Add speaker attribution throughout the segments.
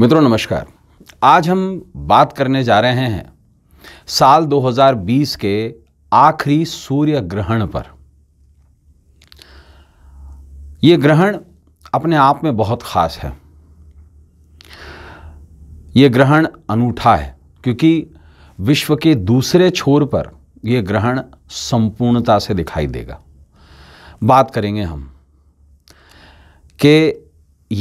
Speaker 1: मित्रों नमस्कार आज हम बात करने जा रहे हैं साल 2020 के आखिरी सूर्य ग्रहण पर यह ग्रहण अपने आप में बहुत ख़ास है यह ग्रहण अनूठा है क्योंकि विश्व के दूसरे छोर पर यह ग्रहण संपूर्णता से दिखाई देगा बात करेंगे हम कि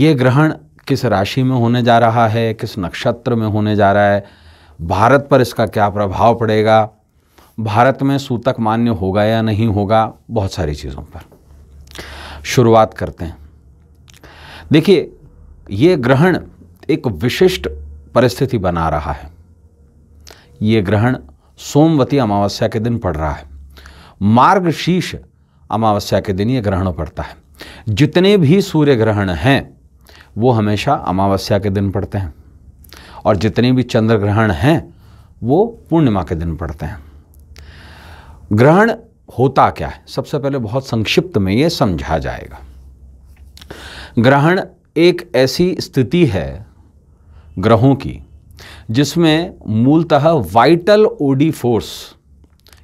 Speaker 1: यह ग्रहण किस राशि में होने जा रहा है किस नक्षत्र में होने जा रहा है भारत पर इसका क्या प्रभाव पड़ेगा भारत में सूतक मान्य होगा या नहीं होगा बहुत सारी चीज़ों पर शुरुआत करते हैं देखिए ये ग्रहण एक विशिष्ट परिस्थिति बना रहा है ये ग्रहण सोमवती अमावस्या के दिन पड़ रहा है मार्गशीर्ष अमावस्या के दिन ये ग्रहण पड़ता है जितने भी सूर्य ग्रहण हैं वो हमेशा अमावस्या के दिन पड़ते हैं और जितने भी चंद्र ग्रहण हैं वो पूर्णिमा के दिन पड़ते हैं ग्रहण होता क्या है सबसे पहले बहुत संक्षिप्त में ये समझा जाएगा ग्रहण एक ऐसी स्थिति है ग्रहों की जिसमें मूलतः वाइटल ओडी फोर्स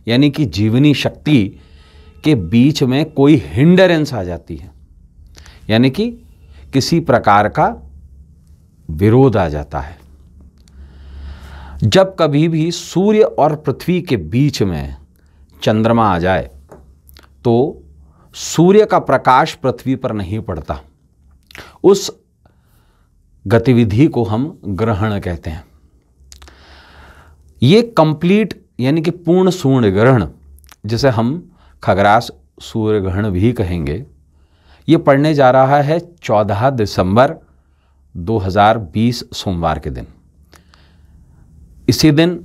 Speaker 1: यानी कि जीवनी शक्ति के बीच में कोई हिंडरेंस आ जाती है यानी कि किसी प्रकार का विरोध आ जाता है जब कभी भी सूर्य और पृथ्वी के बीच में चंद्रमा आ जाए तो सूर्य का प्रकाश पृथ्वी पर नहीं पड़ता उस गतिविधि को हम ग्रहण कहते हैं ये कंप्लीट यानी कि पूर्ण सूर्य ग्रहण जिसे हम खगरास सूर्य ग्रहण भी कहेंगे ये पढ़ने जा रहा है 14 दिसंबर 2020 सोमवार के दिन इसी दिन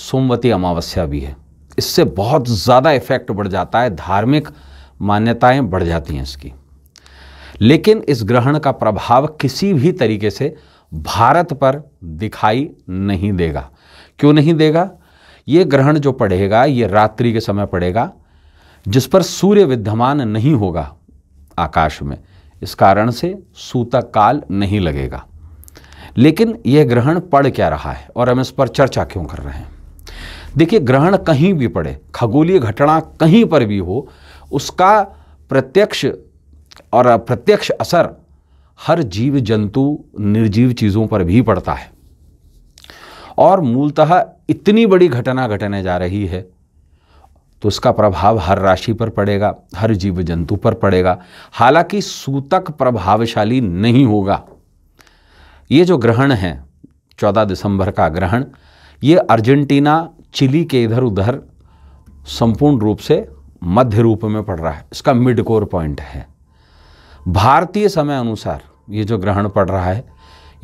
Speaker 1: सोमवती अमावस्या भी है इससे बहुत ज़्यादा इफेक्ट बढ़ जाता है धार्मिक मान्यताएं बढ़ जाती हैं इसकी लेकिन इस ग्रहण का प्रभाव किसी भी तरीके से भारत पर दिखाई नहीं देगा क्यों नहीं देगा ये ग्रहण जो पड़ेगा ये रात्रि के समय पड़ेगा जिस पर सूर्य विद्यमान नहीं होगा आकाश में इस कारण से सूतक काल नहीं लगेगा लेकिन यह ग्रहण पड़ क्या रहा है और हम इस पर चर्चा क्यों कर रहे हैं देखिए ग्रहण कहीं भी पड़े खगोलीय घटना कहीं पर भी हो उसका प्रत्यक्ष और अप्रत्यक्ष असर हर जीव जंतु निर्जीव चीज़ों पर भी पड़ता है और मूलतः इतनी बड़ी घटना घटने जा रही है तो उसका प्रभाव हर राशि पर पड़ेगा हर जीव जंतु पर पड़ेगा हालांकि सूतक प्रभावशाली नहीं होगा ये जो ग्रहण है चौदह दिसंबर का ग्रहण ये अर्जेंटीना चिली के इधर उधर संपूर्ण रूप से मध्य रूप में पड़ रहा है इसका मिड कोर पॉइंट है भारतीय समय अनुसार ये जो ग्रहण पड़ रहा है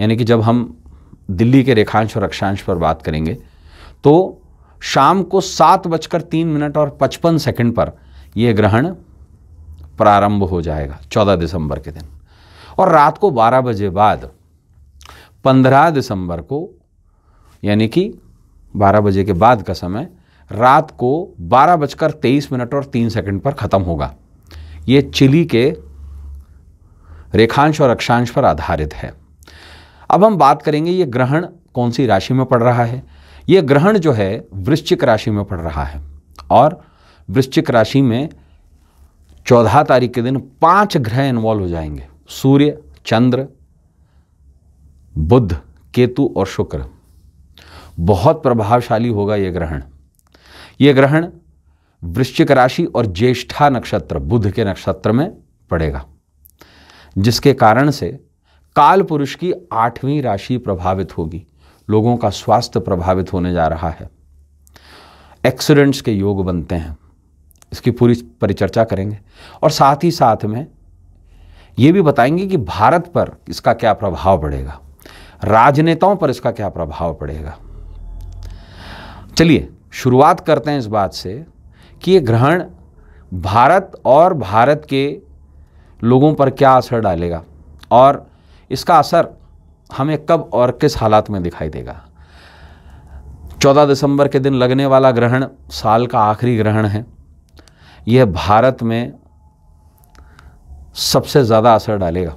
Speaker 1: यानी कि जब हम दिल्ली के रेखांश और अक्षांश पर बात करेंगे तो शाम को सात बजकर तीन मिनट और पचपन सेकंड पर यह ग्रहण प्रारंभ हो जाएगा चौदह दिसंबर के दिन और रात को बारह बजे बाद पंद्रह दिसंबर को यानी कि बारह बजे के बाद का समय रात को बारह बजकर तेईस मिनट और तीन सेकंड पर ख़त्म होगा ये चिली के रेखांश और अक्षांश पर आधारित है अब हम बात करेंगे ये ग्रहण कौन सी राशि में पड़ रहा है ये ग्रहण जो है वृश्चिक राशि में पड़ रहा है और वृश्चिक राशि में चौदह तारीख के दिन पांच ग्रह इन्वॉल्व हो जाएंगे सूर्य चंद्र बुद्ध केतु और शुक्र बहुत प्रभावशाली होगा यह ग्रहण यह ग्रहण वृश्चिक राशि और ज्येष्ठा नक्षत्र बुध के नक्षत्र में पड़ेगा जिसके कारण से काल पुरुष की आठवीं राशि प्रभावित होगी लोगों का स्वास्थ्य प्रभावित होने जा रहा है एक्सीडेंट्स के योग बनते हैं इसकी पूरी परिचर्चा करेंगे और साथ ही साथ में ये भी बताएंगे कि भारत पर इसका क्या प्रभाव पड़ेगा राजनेताओं पर इसका क्या प्रभाव पड़ेगा चलिए शुरुआत करते हैं इस बात से कि ये ग्रहण भारत और भारत के लोगों पर क्या असर डालेगा और इसका असर हमें कब और किस हालात में दिखाई देगा 14 दिसंबर के दिन लगने वाला ग्रहण साल का आखिरी ग्रहण है यह भारत में सबसे ज़्यादा असर डालेगा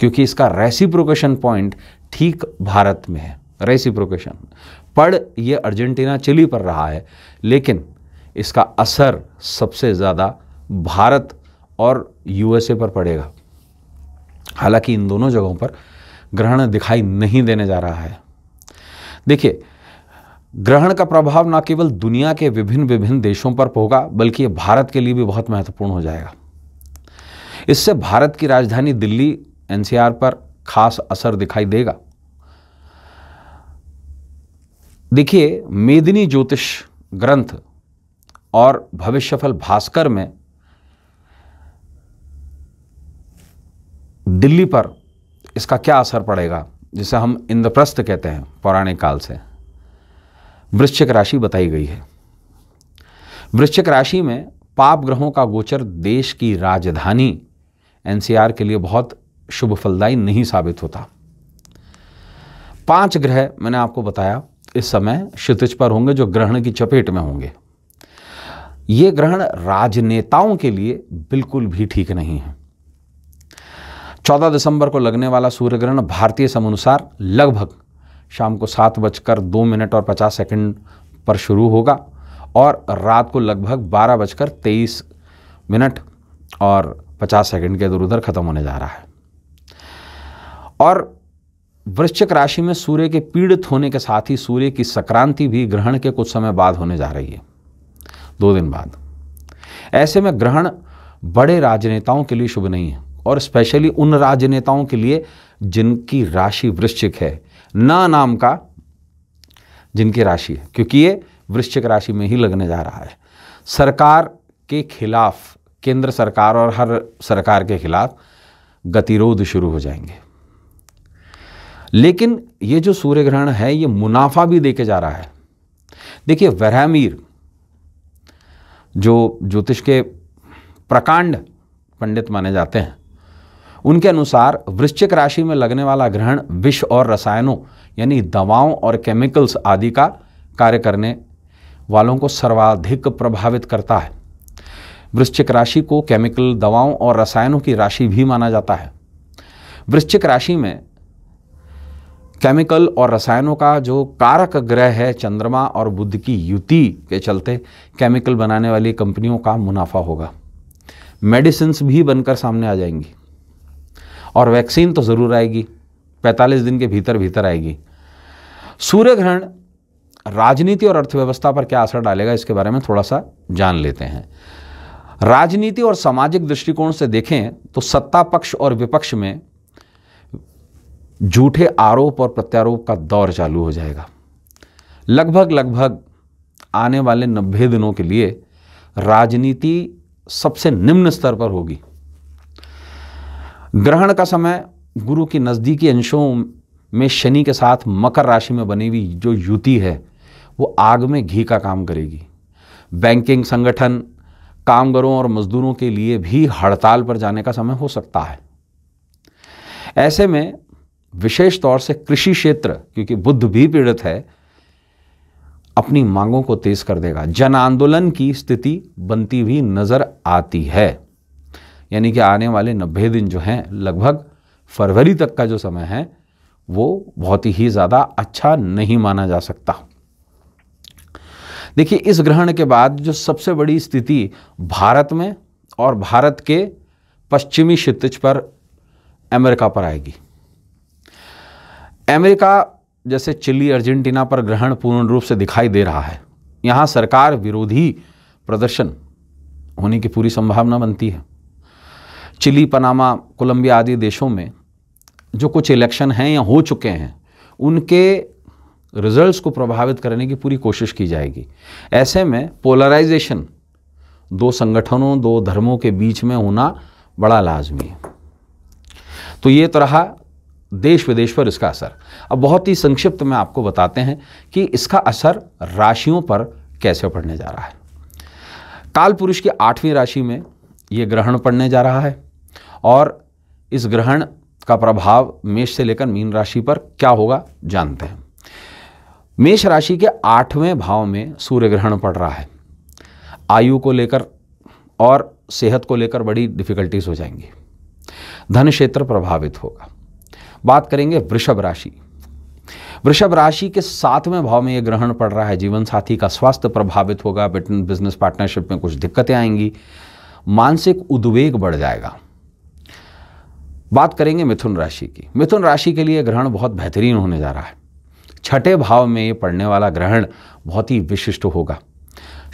Speaker 1: क्योंकि इसका रेसिप्रोकेशन पॉइंट ठीक भारत में है रेसिप्रोकेशन पड़ ये अर्जेंटीना चिली पर रहा है लेकिन इसका असर सबसे ज़्यादा भारत और यूएसए पर पड़ेगा हालांकि इन दोनों जगहों पर ग्रहण दिखाई नहीं देने जा रहा है देखिए ग्रहण का प्रभाव न केवल दुनिया के विभिन्न विभिन्न देशों पर होगा बल्कि यह भारत के लिए भी बहुत महत्वपूर्ण हो जाएगा इससे भारत की राजधानी दिल्ली एनसीआर पर खास असर दिखाई देगा देखिए मेदिनी ज्योतिष ग्रंथ और भविष्यफल भास्कर में दिल्ली पर इसका क्या असर पड़ेगा जिसे हम इंद्रप्रस्थ कहते हैं पौराणिक काल से वृश्चिक राशि बताई गई है वृश्चिक राशि में पाप ग्रहों का गोचर देश की राजधानी एनसीआर के लिए बहुत शुभ फलदायी नहीं साबित होता पांच ग्रह मैंने आपको बताया इस समय क्षितिज पर होंगे जो ग्रहण की चपेट में होंगे ये ग्रहण राजनेताओं के लिए बिल्कुल भी ठीक नहीं है 14 दिसंबर को लगने वाला सूर्य ग्रहण भारतीय समनुसार लगभग शाम को सात बजकर दो मिनट और पचास सेकंड पर शुरू होगा और रात को लगभग बारह बजकर तेईस मिनट और पचास सेकंड के इधर उधर ख़त्म होने जा रहा है और वृश्चिक राशि में सूर्य के पीड़ित होने के साथ ही सूर्य की संक्रांति भी ग्रहण के कुछ समय बाद होने जा रही है दो दिन बाद ऐसे में ग्रहण बड़े राजनेताओं के लिए शुभ नहीं है और स्पेशली उन राजनेताओं के लिए जिनकी राशि वृश्चिक है ना नाम का जिनकी राशि है क्योंकि ये वृश्चिक राशि में ही लगने जा रहा है सरकार के खिलाफ केंद्र सरकार और हर सरकार के खिलाफ गतिरोध शुरू हो जाएंगे लेकिन ये जो सूर्य ग्रहण है ये मुनाफा भी देके जा रहा है देखिए वरहमीर जो ज्योतिष के प्रकांड पंडित माने जाते हैं उनके अनुसार वृश्चिक राशि में लगने वाला ग्रहण विष और रसायनों यानी दवाओं और केमिकल्स आदि का कार्य करने वालों को सर्वाधिक प्रभावित करता है वृश्चिक राशि को केमिकल दवाओं और रसायनों की राशि भी माना जाता है वृश्चिक राशि में केमिकल और रसायनों का जो कारक ग्रह है चंद्रमा और बुद्ध की युति के चलते केमिकल बनाने वाली कंपनियों का मुनाफा होगा मेडिसिन भी बनकर सामने आ जाएंगी और वैक्सीन तो ज़रूर आएगी 45 दिन के भीतर भीतर आएगी सूर्य ग्रहण राजनीति और अर्थव्यवस्था पर क्या असर डालेगा इसके बारे में थोड़ा सा जान लेते हैं राजनीति और सामाजिक दृष्टिकोण से देखें तो सत्ता पक्ष और विपक्ष में झूठे आरोप और प्रत्यारोप का दौर चालू हो जाएगा लगभग लगभग आने वाले नब्बे दिनों के लिए राजनीति सबसे निम्न स्तर पर होगी ग्रहण का समय गुरु के नज़दीकी अंशों में शनि के साथ मकर राशि में बनी हुई जो युति है वो आग में घी का काम करेगी बैंकिंग संगठन कामगारों और मजदूरों के लिए भी हड़ताल पर जाने का समय हो सकता है ऐसे में विशेष तौर से कृषि क्षेत्र क्योंकि बुद्ध भी पीड़ित है अपनी मांगों को तेज कर देगा जन आंदोलन की स्थिति बनती हुई नजर आती है यानी कि आने वाले नब्बे दिन जो हैं लगभग फरवरी तक का जो समय है वो बहुत ही ज़्यादा अच्छा नहीं माना जा सकता देखिए इस ग्रहण के बाद जो सबसे बड़ी स्थिति भारत में और भारत के पश्चिमी क्षितिज पर अमेरिका पर आएगी अमेरिका जैसे चिली अर्जेंटीना पर ग्रहण पूर्ण रूप से दिखाई दे रहा है यहाँ सरकार विरोधी प्रदर्शन होने की पूरी संभावना बनती है चिली पनामा कोलंबिया आदि देशों में जो कुछ इलेक्शन हैं या हो चुके हैं उनके रिजल्ट्स को प्रभावित करने की पूरी कोशिश की जाएगी ऐसे में पोलराइजेशन दो संगठनों दो धर्मों के बीच में होना बड़ा लाजमी है तो ये तो रहा देश विदेश पर इसका असर अब बहुत ही संक्षिप्त में आपको बताते हैं कि इसका असर राशियों पर कैसे पड़ने जा रहा है काल पुरुष की आठवीं राशि में ये ग्रहण पड़ने जा रहा है और इस ग्रहण का प्रभाव मेष से लेकर मीन राशि पर क्या होगा जानते हैं मेष राशि के आठवें भाव में सूर्य ग्रहण पड़ रहा है आयु को लेकर और सेहत को लेकर बड़ी डिफिकल्टीज हो जाएंगी धन क्षेत्र प्रभावित होगा बात करेंगे वृषभ राशि वृषभ राशि के सातवें भाव में ये ग्रहण पड़ रहा है जीवन साथी का स्वास्थ्य प्रभावित होगा बिजनेस पार्टनरशिप में कुछ दिक्कतें आएंगी मानसिक उद्वेग बढ़ जाएगा बात करेंगे मिथुन राशि की मिथुन राशि के लिए ग्रहण बहुत बेहतरीन होने जा रहा है छठे भाव में ये पड़ने वाला ग्रहण बहुत ही विशिष्ट होगा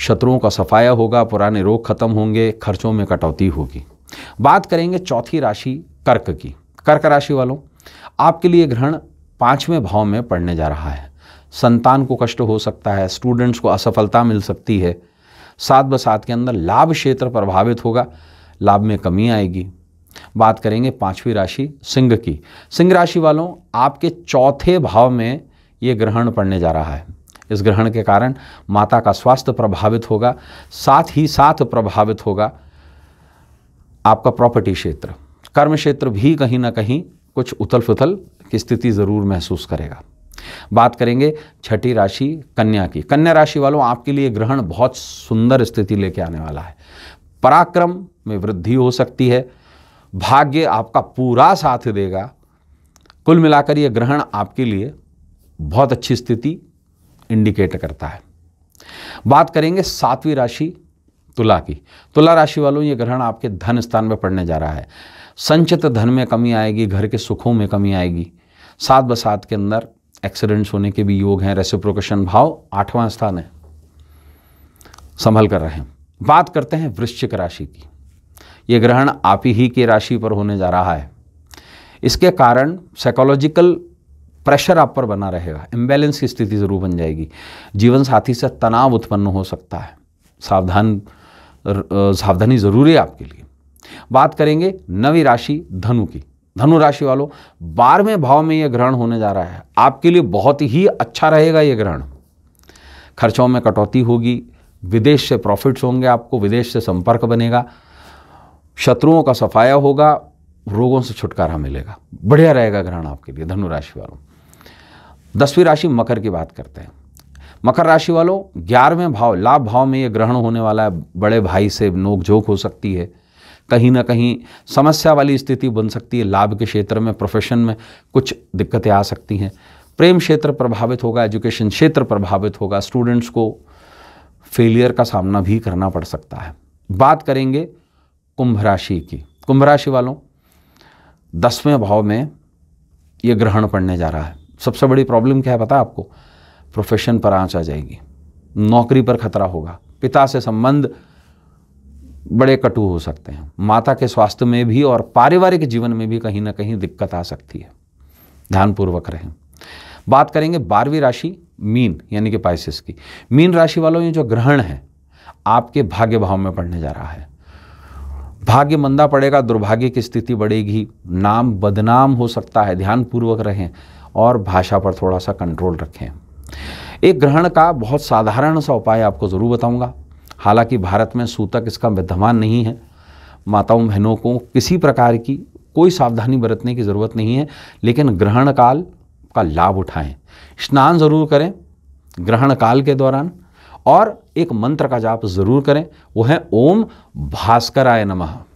Speaker 1: शत्रुओं का सफाया होगा पुराने रोग खत्म होंगे खर्चों में कटौती होगी बात करेंगे चौथी राशि कर्क की कर्क राशि वालों आपके लिए ग्रहण पाँचवें भाव में पड़ने जा रहा है संतान को कष्ट हो सकता है स्टूडेंट्स को असफलता मिल सकती है सात ब सात के अंदर लाभ क्षेत्र प्रभावित होगा लाभ में कमी आएगी बात करेंगे पांचवी राशि सिंह की सिंह राशि वालों आपके चौथे भाव में ये ग्रहण पड़ने जा रहा है इस ग्रहण के कारण माता का स्वास्थ्य प्रभावित होगा साथ ही साथ प्रभावित होगा आपका प्रॉपर्टी क्षेत्र कर्म क्षेत्र भी कहीं ना कहीं कुछ उथल फुथल की स्थिति ज़रूर महसूस करेगा बात करेंगे छठी राशि कन्या की कन्या राशि वालों आपके लिए ग्रहण बहुत सुंदर स्थिति लेके आने वाला है पराक्रम में वृद्धि हो सकती है भाग्य आपका पूरा साथ देगा कुल मिलाकर यह ग्रहण आपके लिए बहुत अच्छी स्थिति इंडिकेट करता है बात करेंगे सातवीं राशि तुला की तुला राशि वालों ये ग्रहण आपके धन स्थान में पड़ने जा रहा है संचित धन में कमी आएगी घर के सुखों में कमी आएगी सात बसात के अंदर एक्सीडेंट्स होने के भी योग हैं रेसिप्रोकेशन भाव आठवां स्थान है संभल कर रहे हैं बात करते हैं वृश्चिक राशि की ये ग्रहण आप ही की राशि पर होने जा रहा है इसके कारण साइकोलॉजिकल प्रेशर आप पर बना रहेगा इम्बैलेंस की स्थिति ज़रूर बन जाएगी जीवन साथी से तनाव उत्पन्न हो सकता है सावधान सावधानी ज़रूरी है आपके लिए बात करेंगे नवी राशि धनु की धनु राशि वालों बारहवें भाव में यह ग्रहण होने जा रहा है आपके लिए बहुत ही अच्छा रहेगा ये ग्रहण खर्चों में कटौती होगी विदेश से प्रॉफिट्स होंगे आपको विदेश से संपर्क बनेगा शत्रुओं का सफाया होगा रोगों से छुटकारा मिलेगा बढ़िया रहेगा ग्रहण आपके लिए धनु राशि वालों दसवीं राशि मकर की बात करते हैं मकर राशि वालों ग्यारहवें भाव लाभ भाव में ये ग्रहण होने वाला है बड़े भाई से नोकझोंक हो सकती है कहीं ना कहीं समस्या वाली स्थिति बन सकती है लाभ के क्षेत्र में प्रोफेशन में कुछ दिक्कतें आ सकती हैं प्रेम क्षेत्र प्रभावित होगा एजुकेशन क्षेत्र प्रभावित होगा स्टूडेंट्स को फेलियर का सामना भी करना पड़ सकता है बात करेंगे कुंभ राशि की कुंभ राशि वालों दसवें भाव में ये ग्रहण पड़ने जा रहा है सबसे बड़ी प्रॉब्लम क्या है पता आपको प्रोफेशन पर आँच आ जाएगी नौकरी पर खतरा होगा पिता से संबंध बड़े कटु हो सकते हैं माता के स्वास्थ्य में भी और पारिवारिक जीवन में भी कहीं ना कहीं दिक्कत आ सकती है ध्यानपूर्वक रहें बात करेंगे बारहवीं राशि मीन यानी कि पाइसिस की मीन राशि वालों ये जो ग्रहण है आपके भाग्य भाव में पड़ने जा रहा है भाग्य मंदा पड़ेगा दुर्भाग्य की स्थिति बढ़ेगी नाम बदनाम हो सकता है ध्यानपूर्वक रहें और भाषा पर थोड़ा सा कंट्रोल रखें एक ग्रहण का बहुत साधारण सा उपाय आपको ज़रूर बताऊंगा हालांकि भारत में सूतक इसका विद्यमान नहीं है माताओं बहनों को किसी प्रकार की कोई सावधानी बरतने की ज़रूरत नहीं है लेकिन ग्रहण काल का लाभ उठाएं स्नान ज़रूर करें ग्रहण काल के दौरान और एक मंत्र का जाप ज़रूर करें वो है ओम भास्कराय नमः